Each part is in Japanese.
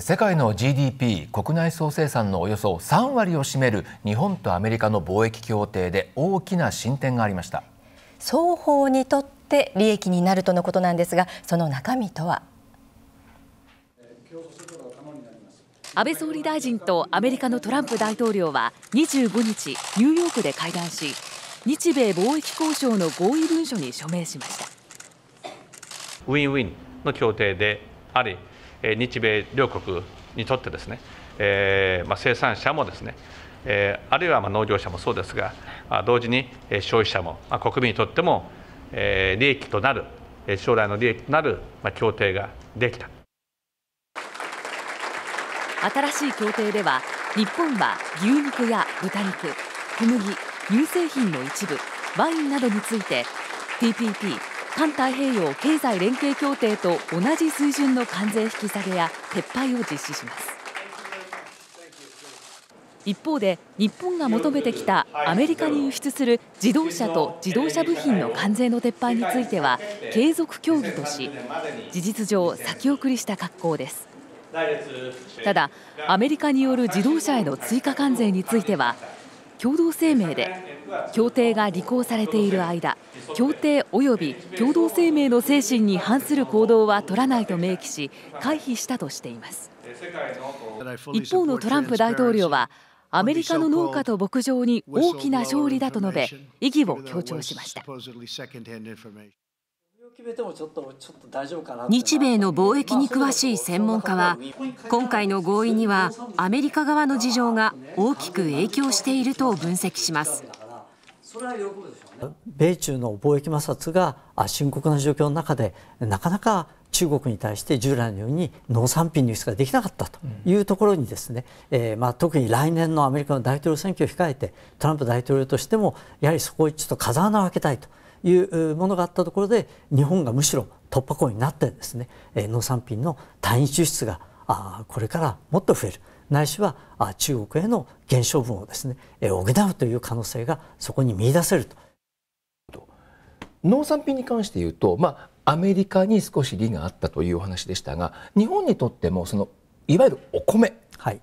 世界の GDP 国内総生産のおよそ3割を占める日本とアメリカの貿易協定で大きな進展がありました双方にとって利益になるとのことなんですがその中身とは安倍総理大臣とアメリカのトランプ大統領は25日ニューヨークで会談し日米貿易交渉の合意文書に署名しましたウィンウィンの協定であり日米両国にとってですね、えーまあ、生産者もですね、えー、あるいはまあ農業者もそうですが、まあ、同時に消費者も、まあ、国民にとっても、えー、利益となる将来の利益となる、まあ、協定ができた新しい協定では日本は牛肉や豚肉小麦乳製品の一部ワインなどについて TPP 環太平洋経済連携協定と同じ水準の関税引き下げや撤廃を実施します一方で日本が求めてきたアメリカに輸出する自動車と自動車部品の関税の撤廃については継続協議とし事実上先送りした格好ですただアメリカによる自動車への追加関税については共同声明で協定が履行されている間協定及び共同声明の精神に反する行動は取らないと明記し回避したとしています一方のトランプ大統領はアメリカの農家と牧場に大きな勝利だと述べ意義を強調しました日米の貿易に詳しい専門家は今回の合意にはアメリカ側の事情が大きく影響していると分析します。米中の貿易摩擦が深刻な状況の中でなかなか中国に対して従来のように農産品の輸出ができなかったというところにですね、えー、まあ、特に来年のアメリカの大統領選挙を控えてトランプ大統領としてもやはりそこをちょっと風穴を開けたいというものがあったところで日本がむしろ突破口になってですね農産品の単位輸出がこれからもっと増えるないしは中国への減少分をですね補うという可能性がそこに見出せると。農産品に関して言うと、まあ、アメリカに少し利があったというお話でしたが日本にとってもそのいわゆるお米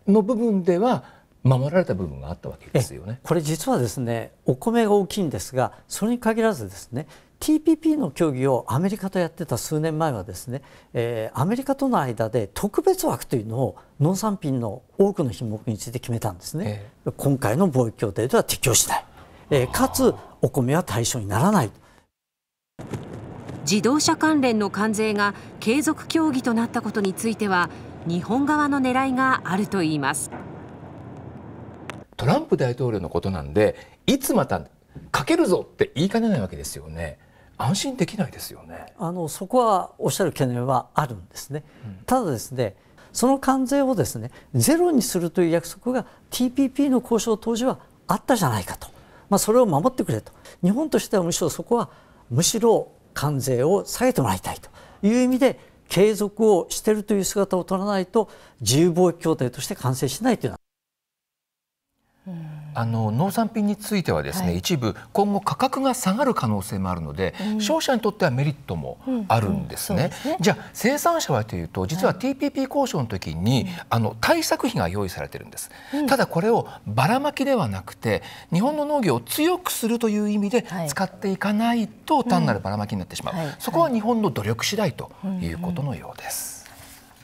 の部分では、はい守られた部分があったわけですよねこれ実はですねお米が大きいんですがそれに限らずですね TPP の協議をアメリカとやってた数年前はですね、えー、アメリカとの間で特別枠というのを農産品の多くの品目について決めたんですね、えー、今回の貿易協定では適用しない、えー、かつお米は対象にならない自動車関連の関税が継続協議となったことについては日本側の狙いがあるといいます。トランプ大統領のことなんでいつまたかけるぞって言いかねないわけですよね。安心できないですよねあのそこはおっしゃる懸念はあるんですね、うん、ただですねその関税をですねゼロにするという約束が TPP の交渉当時はあったじゃないかと、まあ、それを守ってくれと日本としてはむしろそこはむしろ関税を下げてもらいたいという意味で継続をしているという姿を取らないと自由貿易協定として完成しないというあの農産品についてはですね、はい、一部今後価格が下がる可能性もあるので、うん、にとってはメリットもあるんですね。うんうん、すねじゃあ生産者はというと実は TPP 交渉の時に、はい、あの対策費が用意されてるんです。ただこれをばらまきではなくて日本の農業を強くするという意味で使っていかないと単なるばらまきになってしまう、そこは日本の努力次第ということのようです。